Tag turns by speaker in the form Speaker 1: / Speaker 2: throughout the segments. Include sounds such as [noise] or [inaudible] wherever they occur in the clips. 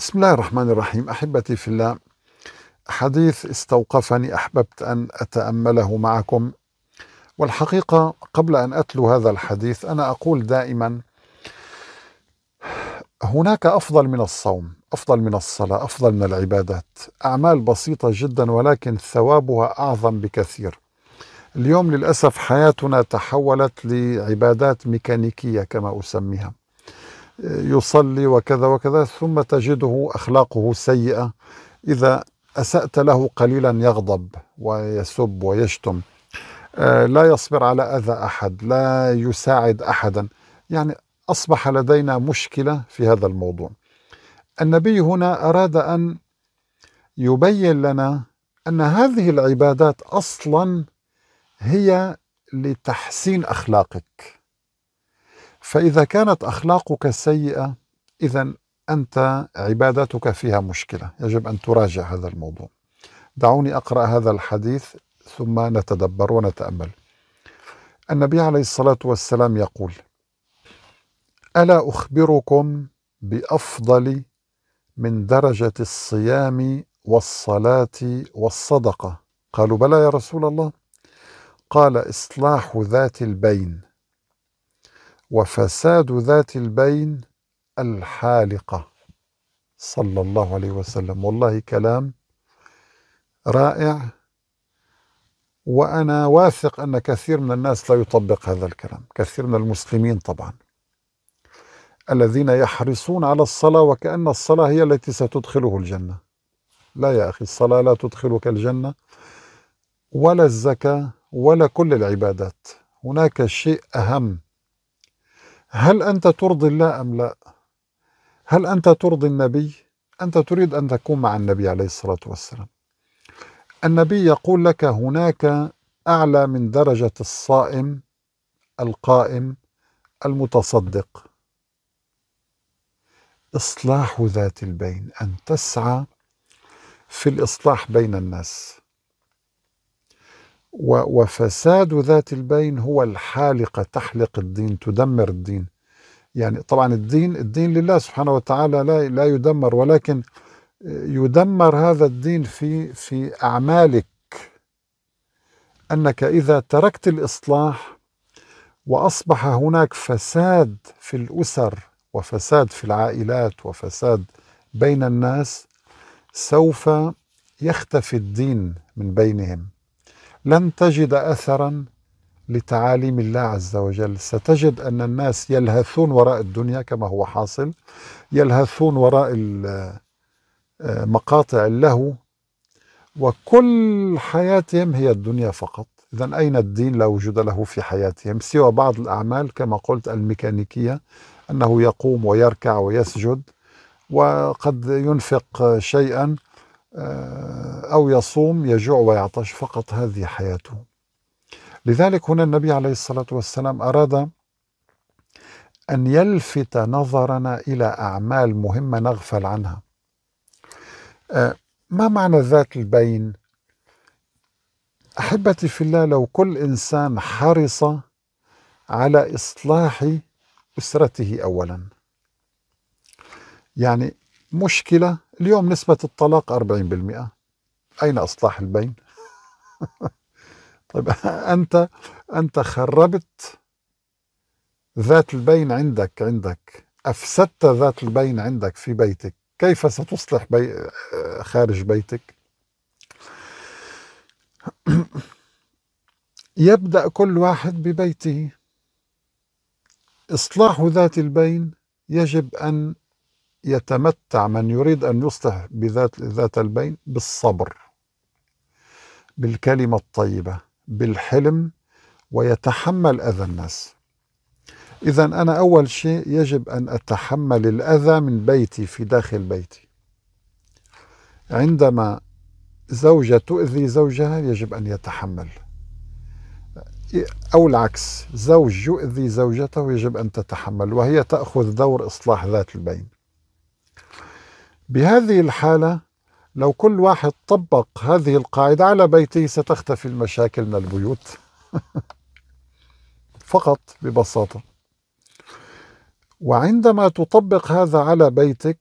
Speaker 1: بسم الله الرحمن الرحيم احبتي في الله حديث استوقفني احببت ان اتامله معكم والحقيقه قبل ان اتلو هذا الحديث انا اقول دائما هناك افضل من الصوم افضل من الصلاه افضل من العبادات اعمال بسيطه جدا ولكن ثوابها اعظم بكثير اليوم للاسف حياتنا تحولت لعبادات ميكانيكيه كما اسميها يصلي وكذا وكذا ثم تجده اخلاقه سيئه اذا اسات له قليلا يغضب ويسب ويشتم آه، لا يصبر على اذى احد لا يساعد احدا يعني اصبح لدينا مشكله في هذا الموضوع النبي هنا اراد ان يبين لنا ان هذه العبادات اصلا هي لتحسين اخلاقك فإذا كانت أخلاقك سيئة إذا أنت عبادتك فيها مشكلة يجب أن تراجع هذا الموضوع دعوني أقرأ هذا الحديث ثم نتدبر ونتأمل النبي عليه الصلاة والسلام يقول ألا أخبركم بأفضل من درجة الصيام والصلاة والصدقة قالوا بلى يا رسول الله قال إصلاح ذات البين وفساد ذات البين الحالقة صلى الله عليه وسلم والله كلام رائع وأنا واثق أن كثير من الناس لا يطبق هذا الكلام كثير من المسلمين طبعا الذين يحرصون على الصلاة وكأن الصلاة هي التي ستدخله الجنة لا يا أخي الصلاة لا تدخلك الجنة ولا الزكاة ولا كل العبادات هناك شيء أهم هل أنت ترضي الله أم لا؟ هل أنت ترضي النبي؟ أنت تريد أن تكون مع النبي عليه الصلاة والسلام. النبي يقول لك هناك أعلى من درجة الصائم القائم المتصدق إصلاح ذات البين أن تسعى في الإصلاح بين الناس وفساد ذات البين هو الحالقة تحلق الدين تدمر الدين يعني طبعا الدين الدين لله سبحانه وتعالى لا لا يدمر ولكن يدمر هذا الدين في في أعمالك أنك إذا تركت الإصلاح وأصبح هناك فساد في الأسر وفساد في العائلات وفساد بين الناس سوف يختفي الدين من بينهم لن تجد اثرا لتعاليم الله عز وجل ستجد ان الناس يلهثون وراء الدنيا كما هو حاصل يلهثون وراء مقاطع اللهو وكل حياتهم هي الدنيا فقط إذا أين الدين لا وجود له في حياتهم سوى بعض الأعمال كما قلت الميكانيكية أنه يقوم ويركع ويسجد وقد ينفق شيئا أو يصوم يجوع ويعطش فقط هذه حياته لذلك هنا النبي عليه الصلاة والسلام أراد أن يلفت نظرنا إلى أعمال مهمة نغفل عنها آه، ما معنى ذات البين؟ أحبتي في الله لو كل إنسان حرص على إصلاح أسرته أولا يعني مشكلة اليوم نسبة الطلاق 40% أين إصلاح البين؟ [laughs] طيب أنت أنت خربت ذات البين عندك عندك أفسدت ذات البين عندك في بيتك كيف ستصلح بي خارج بيتك؟ [clears throat] يبدأ كل واحد ببيته إصلاح ذات البين يجب أن يتمتع من يريد أن يصلح بذات ذات البين بالصبر بالكلمة الطيبة بالحلم ويتحمل أذى الناس إذا أنا أول شيء يجب أن أتحمل الأذى من بيتي في داخل بيتي عندما زوجة تؤذي زوجها يجب أن يتحمل أو العكس زوج يؤذي زوجته يجب أن تتحمل وهي تأخذ دور إصلاح ذات البين بهذه الحالة لو كل واحد طبق هذه القاعدة على بيته ستختفي المشاكل من البيوت [laughs] فقط ببساطة وعندما تطبق هذا على بيتك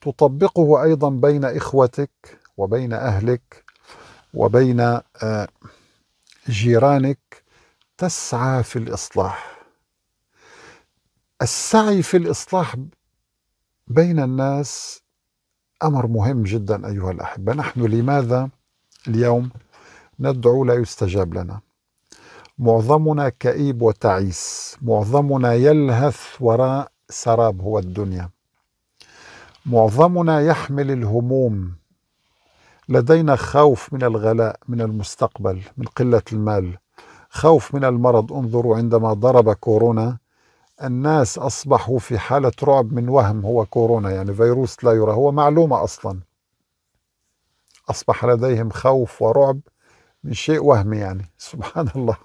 Speaker 1: تطبقه أيضا بين إخوتك وبين أهلك وبين آه، جيرانك تسعى في الإصلاح السعي في الإصلاح بين الناس أمر مهم جدا أيها الأحبة نحن لماذا اليوم ندعو لا يستجاب لنا معظمنا كئيب وتعيس معظمنا يلهث وراء سراب هو الدنيا معظمنا يحمل الهموم لدينا خوف من الغلاء من المستقبل من قلة المال خوف من المرض انظروا عندما ضرب كورونا الناس أصبحوا في حالة رعب من وهم هو كورونا يعني فيروس لا يرى هو معلومة أصلا أصبح لديهم خوف ورعب من شيء وهمي يعني [laughs] سبحان الله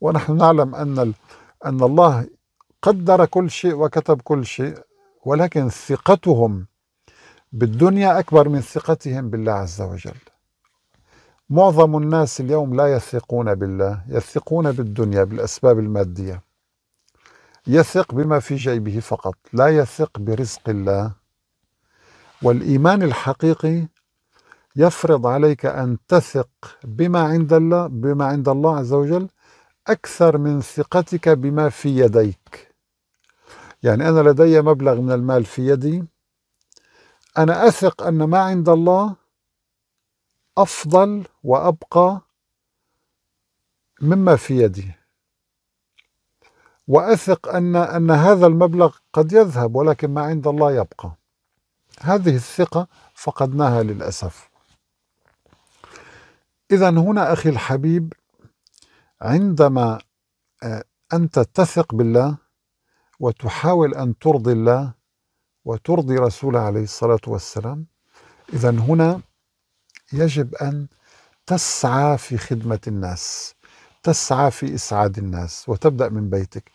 Speaker 1: ونحن نعلم أن أن الله قدر كل شيء وكتب كل شيء ولكن ثقتهم بالدنيا أكبر من ثقتهم بالله عز وجل معظم الناس اليوم لا يثقون بالله يثقون بالدنيا بالأسباب المادية يثق بما في جيبه فقط لا يثق برزق الله والايمان الحقيقي يفرض عليك ان تثق بما عند الله بما عند الله عز وجل اكثر من ثقتك بما في يديك يعني انا لدي مبلغ من المال في يدي انا اثق ان ما عند الله افضل وابقى مما في يدي واثق ان ان هذا المبلغ قد يذهب ولكن ما عند الله يبقى. هذه الثقه فقدناها للاسف. اذا هنا اخي الحبيب عندما آه، انت تثق بالله وتحاول ان ترضي الله وترضي رسوله عليه الصلاه والسلام اذا هنا يجب ان تسعى في خدمه الناس تسعى في إسعاد الناس وتبدأ من بيتك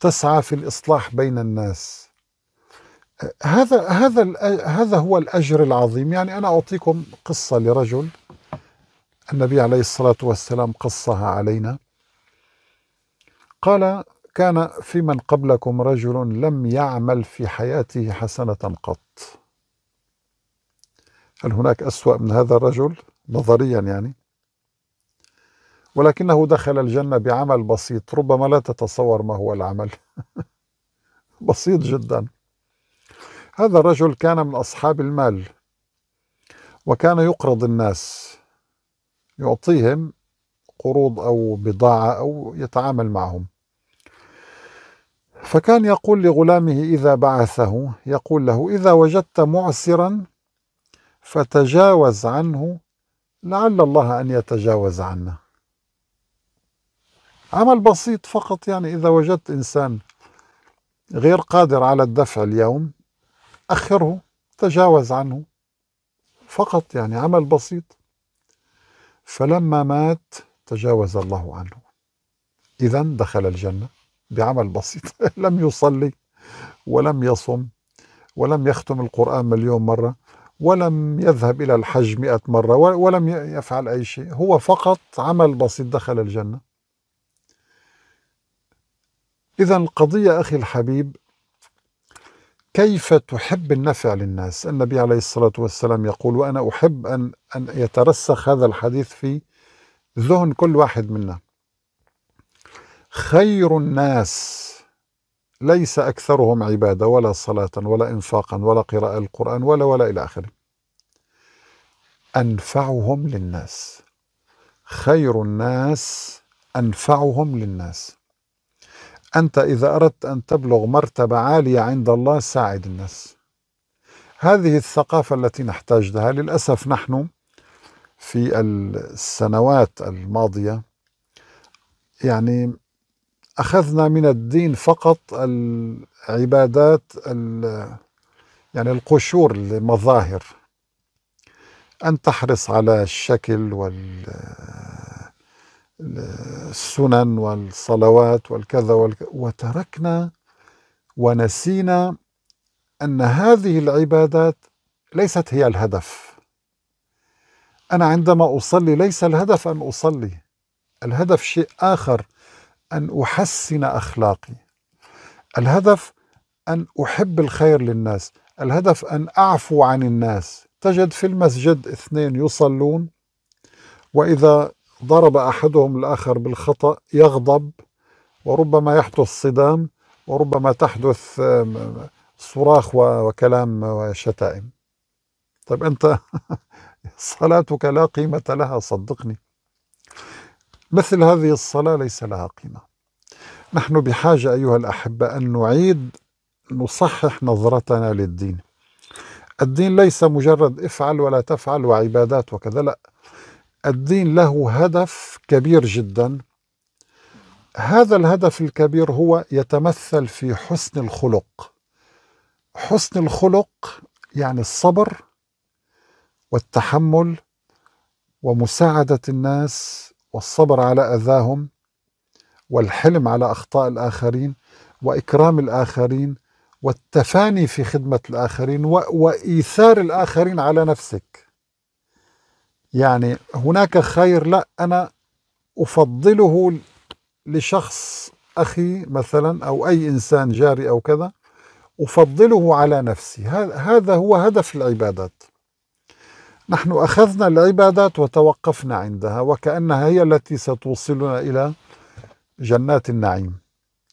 Speaker 1: تسعى في الإصلاح بين الناس هذا هذا هذا هو الأجر العظيم يعني أنا أعطيكم قصة لرجل النبي عليه الصلاة والسلام قصها علينا قال كان في من قبلكم رجل لم يعمل في حياته حسنة قط هل هناك أسوأ من هذا الرجل نظريا يعني ولكنه دخل الجنة بعمل بسيط ربما لا تتصور ما هو العمل [laughs] بسيط جدا هذا الرجل كان من أصحاب المال وكان يقرض الناس يعطيهم قروض أو بضاعة أو يتعامل معهم فكان يقول لغلامه إذا بعثه يقول له إذا وجدت معسرا فتجاوز عنه لعل الله أن يتجاوز عنا عمل بسيط فقط يعني إذا وجدت إنسان غير قادر على الدفع اليوم أخره تجاوز عنه فقط يعني عمل بسيط فلما مات تجاوز الله عنه إذا دخل الجنة بعمل بسيط [laughs] لم يصلي ولم يصم ولم يختم القرآن مليون مرة ولم يذهب إلى الحج مئة مرة ولم يفعل أي شيء هو فقط عمل بسيط دخل الجنة إذا القضية أخي الحبيب كيف تحب النفع للناس النبي عليه الصلاة والسلام يقول وأنا أحب أن, أن يترسخ هذا الحديث في ذهن كل واحد منا خير الناس ليس أكثرهم عبادة ولا صلاة ولا إنفاقا ولا قراءة القرآن ولا ولا إلى آخره أنفعهم للناس خير الناس أنفعهم للناس أنت إذا أردت أن تبلغ مرتبة عالية عند الله ساعد الناس هذه الثقافة التي نحتاج لها للأسف نحن في السنوات الماضية يعني أخذنا من الدين فقط العبادات يعني القشور المظاهر أن تحرص على الشكل وال السنن والصلوات والكذا, وتركنا ونسينا أن هذه العبادات ليست هي الهدف أنا عندما أصلي ليس الهدف أن أصلي الهدف شيء آخر أن أحسن أخلاقي الهدف أن أحب الخير للناس الهدف أن أعفو عن الناس تجد في المسجد اثنين يصلون وإذا ضرب احدهم الاخر بالخطا يغضب وربما يحدث صدام وربما تحدث صراخ وكلام وشتائم طيب انت [laughs] صلاتك لا قيمه لها صدقني مثل هذه الصلاه ليس لها قيمه نحن بحاجه ايها الاحبه ان نعيد نصحح نظرتنا للدين الدين ليس مجرد افعل ولا تفعل وعبادات وكذا لا الدين له هدف كبير جدا هذا الهدف الكبير هو يتمثل في حسن الخلق حسن الخلق يعني الصبر والتحمل ومساعده الناس والصبر على اذاهم والحلم على اخطاء الاخرين واكرام الاخرين والتفاني في خدمه الاخرين وايثار الاخرين على نفسك يعني هناك خير لا أنا أفضله لشخص أخي مثلا أو أي إنسان جاري أو كذا أفضله على نفسي هذا هو هدف العبادات نحن أخذنا العبادات وتوقفنا عندها وكأنها هي التي ستوصلنا إلى جنات النعيم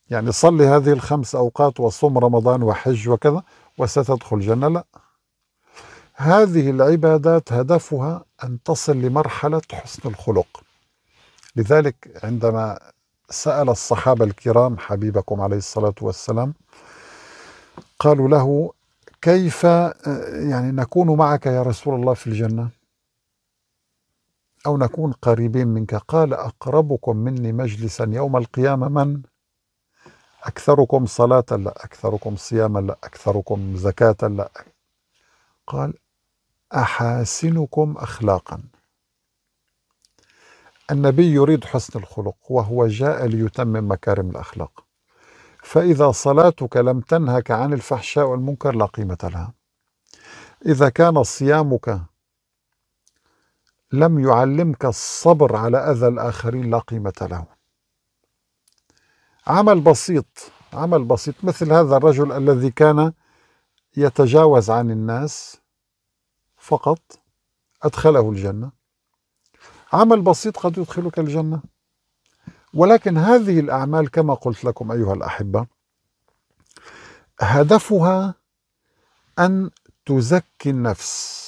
Speaker 1: يعني صلي هذه الخمس أوقات وصوم رمضان وحج وكذا وستدخل جنة لا هذه العبادات هدفها أن تصل لمرحلة حسن الخلق لذلك عندما سأل الصحابة الكرام حبيبكم عليه الصلاة والسلام قالوا له كيف يعني نكون معك يا رسول الله في الجنة أو نكون قريبين منك قال أقربكم مني مجلسا يوم القيامة من أكثركم صلاة لا أكثركم صياما لا أكثركم زكاة لا قال أحاسنكم أخلاقا النبي يريد حسن الخلق وهو جاء ليتمم مكارم الأخلاق فإذا صلاتك لم تنهك عن الفحشاء والمنكر لا قيمة لها إذا كان صيامك لم يعلمك الصبر على أذى الآخرين لا قيمة له عمل بسيط عمل بسيط مثل هذا الرجل الذي كان يتجاوز عن الناس فقط أدخله الجنة عمل بسيط قد يدخلك الجنة ولكن هذه الأعمال كما قلت لكم أيها الأحبة هدفها أن تزكي النفس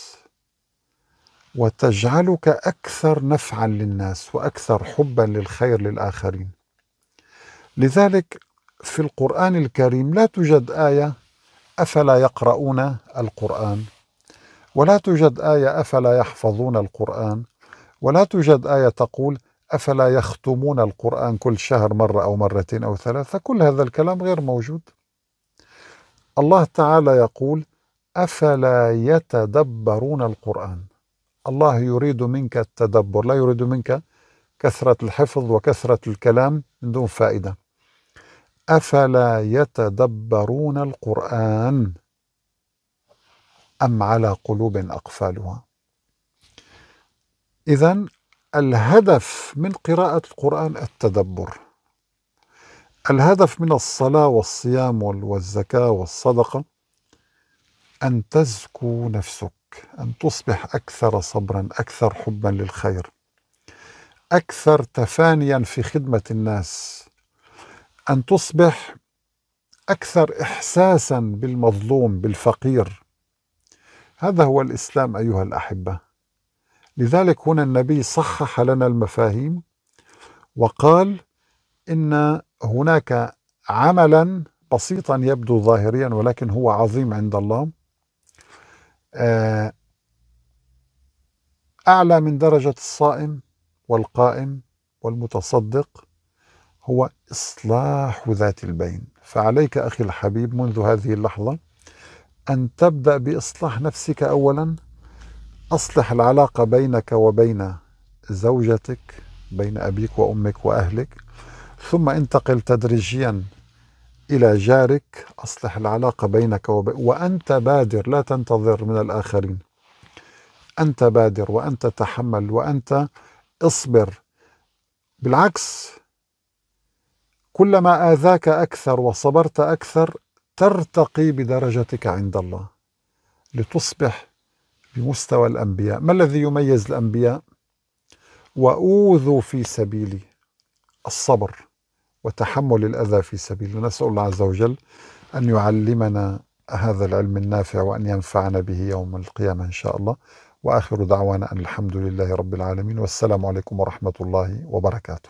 Speaker 1: وتجعلك أكثر نفعا للناس وأكثر حبا للخير للآخرين لذلك في القرآن الكريم لا توجد آية أفلا يقرؤون القرآن ولا توجد آية أفلا يحفظون القرآن ولا توجد آية تقول أفلا يختمون القرآن كل شهر مرة أو مرتين أو ثلاثة كل هذا الكلام غير موجود الله تعالى يقول أفلا يتدبرون القرآن الله يريد منك التدبر لا يريد منك كثرة الحفظ وكثرة الكلام من دون فائدة أفلا يتدبرون القرآن أم على قلوب أقفالها إذا الهدف من قراءة القرآن التدبر الهدف من الصلاة والصيام والزكاة والصدقة أن تزكو نفسك أن تصبح أكثر صبرا أكثر حبا للخير أكثر تفانيا في خدمة الناس أن تصبح أكثر إحساسا بالمظلوم بالفقير هذا هو الاسلام ايها الاحبه لذلك هنا النبي صحح لنا المفاهيم وقال ان هناك عملا بسيطا يبدو ظاهريا ولكن هو عظيم عند الله آه، اعلى من درجه الصائم والقائم والمتصدق هو اصلاح ذات البين فعليك اخي الحبيب منذ هذه اللحظه أن تبدأ بإصلاح نفسك أولا أصلح العلاقة بينك وبين زوجتك بين أبيك وأمك وأهلك ثم انتقل تدريجيا إلى جارك أصلح العلاقة بينك وب... وأنت بادر لا تنتظر من الآخرين أنت بادر وأنت تحمل وأنت اصبر بالعكس كلما آذاك أكثر وصبرت أكثر ترتقي بدرجتك عند الله لتصبح بمستوى الأنبياء ما الذي يميز الأنبياء؟ وأوذوا في سبيلي الصبر وتحمل الأذى في سبيله نسأل الله عز وجل أن يعلمنا هذا العلم النافع وأن ينفعنا به يوم القيامة إن شاء الله وآخر دعوانا أن الحمد لله رب العالمين والسلام عليكم ورحمة الله وبركاته